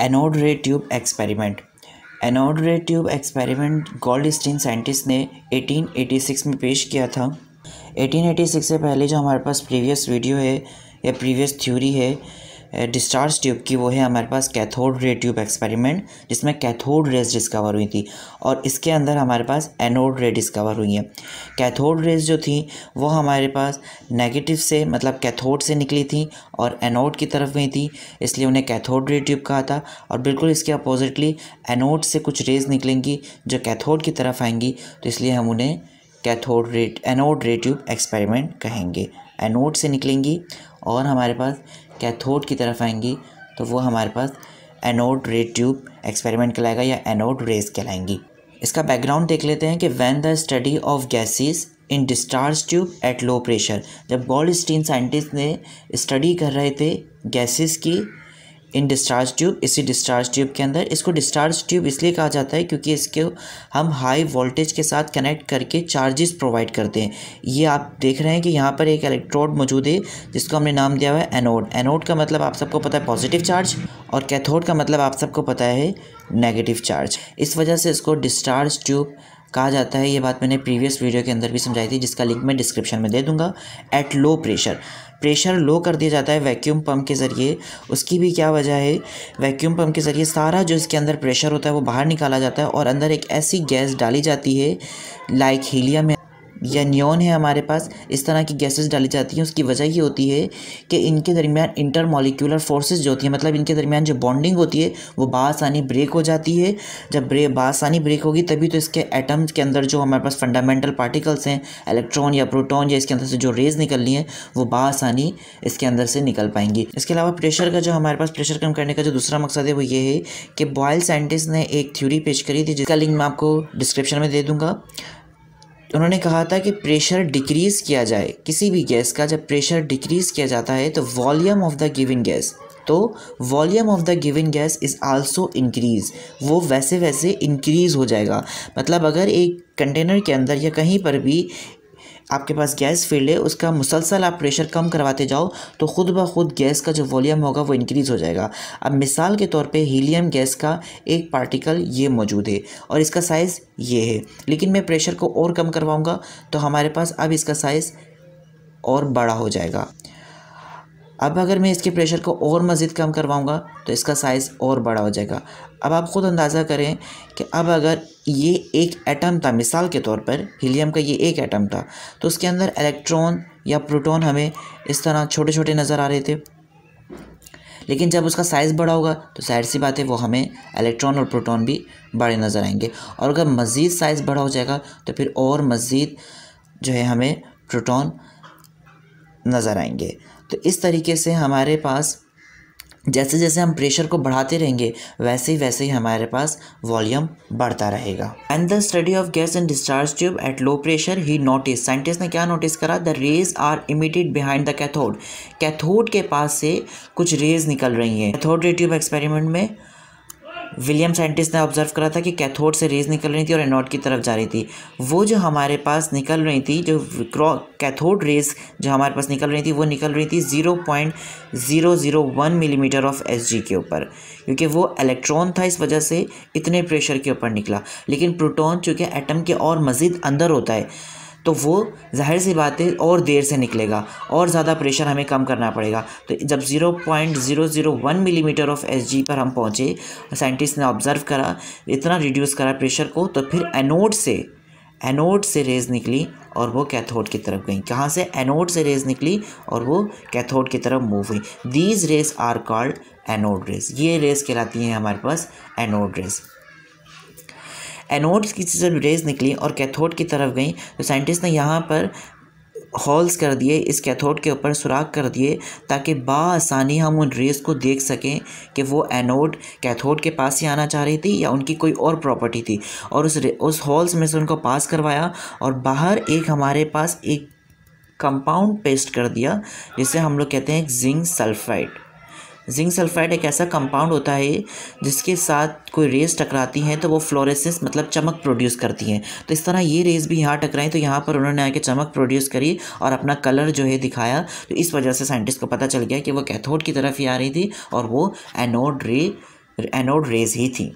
anode ray tube experiment anode ray tube experiment Goldstein scientist ने 1886 में पेश किया था 1886 से पहले जो हमारे पास प्रीवियस वीडियो है या प्रीवियस थ्योरी है डिस्चार्ज ट्यूब की वो है हमारे पास कैथोड रे ट्यूब एक्सपेरिमेंट जिसमें कैथोड रेज डिस्कवर हुई थी और इसके अंदर हमारे पास एनोड रे डिस्कवर हुई है कैथोड रेज जो थी वो हमारे पास नेगेटिव से मतलब कैथोड से निकली थी और एनोड की तरफ गई थी इसलिए उन्हें कैथोड रे ट्यूब कहा था और बिल्कुल इसके अपोजिटली एनोड से कुछ रेज निकलेंगी जो कैथोड की तरफ आएंगी तो इसलिए हम उन्हें cathode rays anode ray tube experiment कहेंगे एनोड से निकलेंगी और हमारे पास कैथोड की तरफ आएंगी तो वो हमारे पास एनोड रे ट्यूब एक्सपेरिमेंट कहलाएगा या एनोड रेज कहलाएंगी इसका बैकग्राउंड देख लेते हैं कि when the study of gases in discharge tube at low pressure जब गोल्ड स्टीन साइंटिस्ट ने स्टडी कर रहे थे गैसेस की इन डिस्चार्ज ट्यूब इसी डिस्चार्ज ट्यूब के अंदर इसको डिस्चार्ज ट्यूब इसलिए कहा जाता है क्योंकि इसके हम हाई वोल्टेज के साथ कनेक्ट करके चार्जेस प्रोवाइड करते हैं ये आप देख रहे हैं कि यहाँ पर एक इलेक्ट्रोड मौजूद है जिसको हमने नाम दिया हुआ है एनोड एनोड का मतलब आप सबको पता है पॉजिटिव चार्ज और कैथोड का मतलब आप सबको पता है नेगेटिव चार्ज इस वजह से इसको डिस्चार्ज ट्यूब कहा जाता है ये बात मैंने प्रीवियस वीडियो के अंदर भी समझाई थी जिसका लिंक मैं डिस्क्रिप्शन में दे दूंगा at low pressure pressure low कर दिया जाता है वैक्यूम पम्प के ज़रिए उसकी भी क्या वजह है वैक्यूम पम्प के ज़रिए सारा जो इसके अंदर प्रेशर होता है वो बाहर निकाला जाता है और अंदर एक ऐसी गैस डाली जाती है लाइक हीलियम या न्योन है हमारे पास इस तरह की गैसेस डाली जाती हैं उसकी वजह ये होती है कि इनके दरमियान इंटर मॉलिक्यूलर फोर्सेज जो होती हैं मतलब इनके दरमियान जो बॉन्डिंग होती है वो बासानी ब्रेक हो जाती है जब ब्रे बासानी ब्रेक होगी तभी तो इसके एटम्स के अंदर जो हमारे पास फंडामेंटल पार्टिकल्स हैं इलेक्ट्रॉन या प्रोटोन या इसके अंदर से जो रेज़ निकलनी है वो बासानी इसके अंदर से निकल पाएंगी इसके अलावा प्रेशर का जो हमारे पास प्रेशर कम करने का जो दूसरा मकसद है वो ये है कि बॉयल साइंटिस्ट ने एक थ्योरी पेश करी थी जिसका लिंक मैं आपको डिस्क्रिप्शन में दे दूँगा उन्होंने कहा था कि प्रेशर डिक्रीज़ किया जाए किसी भी गैस का जब प्रेशर डिक्रीज़ किया जाता है तो volume of the giving gas तो volume of the giving gas is also increase वो वैसे वैसे इंक्रीज़ हो जाएगा मतलब अगर एक कंटेनर के अंदर या कहीं पर भी आपके पास गैस फील्ड है उसका मुसलसल आप प्रेशर कम करवाते जाओ तो ख़ुद ब खुद गैस का जो वॉल्यूम होगा वो इंक्रीज़ हो जाएगा अब मिसाल के तौर पे हीलियम गैस का एक पार्टिकल ये मौजूद है और इसका साइज़ ये है लेकिन मैं प्रेशर को और कम करवाऊँगा तो हमारे पास अब इसका साइज़ और बड़ा हो जाएगा अब अगर मैं इसके प्रेशर को और मज़ीद कम करवाऊँगा तो इसका साइज़ और बड़ा हो जाएगा अब आप ख़ुद अंदाज़ा करें कि अब अगर ये एक एटम था मिसाल के तौर पर हीलियम का ये एक एटम था तो उसके अंदर इलेक्ट्रॉन या प्रोटॉन हमें इस तरह छोटे छोटे नज़र आ रहे थे लेकिन जब उसका साइज़ बड़ा होगा तो साइड सी बात है वो हमें इलेक्ट्रॉन और प्रोटॉन भी बड़े नज़र आएंगे और अगर मज़ीद साइज़ बड़ा हो जाएगा तो फिर और मज़ीद जो है हमें प्रोटॉन नज़र आएंगे तो इस तरीके से हमारे पास जैसे जैसे हम प्रेशर को बढ़ाते रहेंगे वैसे ही वैसे ही हमारे पास वॉल्यूम बढ़ता रहेगा and the study of gas and discharge tube at low pressure ही नोटिस साइंटिस्ट ने क्या नोटिस करा the rays are emitted behind the cathode cathode के पास से कुछ रेज निकल रही हैं कैथोड रे ट्यूब एक्सपेरिमेंट में विलियम साइंटिस्ट ने ऑब्जर्व करा था कि कैथोड से रेज निकल रही थी और एनोड की तरफ जा रही थी वो जो हमारे पास निकल रही थी जो कैथोड रेज जो हमारे पास निकल रही थी वो निकल रही थी zero point zero zero one millimetre of S के ऊपर क्योंकि वो इलेक्ट्रॉन था इस वजह से इतने प्रेशर के ऊपर निकला लेकिन प्रोटोन चूँकि एटम के और मज़ीद अंदर होता है तो वो जाहिर सी बात है और देर से निकलेगा और ज़्यादा प्रेशर हमें कम करना पड़ेगा तो जब 0.001 मिलीमीटर ऑफ एस पर हम पहुँचे साइंटिस्ट ने ऑब्ज़र्व करा इतना रिड्यूस करा प्रेशर को तो फिर एनोड से एनोड से रेज निकली और वो कैथोड की तरफ गई कहाँ से एनोड से रेज निकली और वो कैथोड की तरफ मूव हुई these rays are called anode rays ये रेस कहलाती हैं हमारे पास एनोड रेस एनोड्स की से रेज निकली और कैथोड की तरफ गई तो साइंटिस्ट ने यहाँ पर हॉल्स कर दिए इस कैथोड के ऊपर सुराख कर दिए ताकि आसानी हम उन रेस को देख सकें कि वो एनोड कैथोड के पास ही आना चाह रही थी या उनकी कोई और प्रॉपर्टी थी और उस उस हॉल्स में से उनको पास करवाया और बाहर एक हमारे पास एक कंपाउंड पेस्ट कर दिया जिसे हम लोग कहते हैं जिंक सल्फाइड जिंक सल्फाइड एक ऐसा कंपाउंड होता है जिसके साथ कोई रेस टकराती हैं तो वो फ्लोरेसेंस मतलब चमक प्रोड्यूस करती हैं तो इस तरह ये रेस भी यहाँ टकराएं तो यहाँ पर उन्होंने आके चमक प्रोड्यूस करी और अपना कलर जो है दिखाया तो इस वजह से साइंटिस्ट को पता चल गया कि वो कैथोड की तरफ ही आ रही थी और वो एनोड रे एनोड रेज ही थी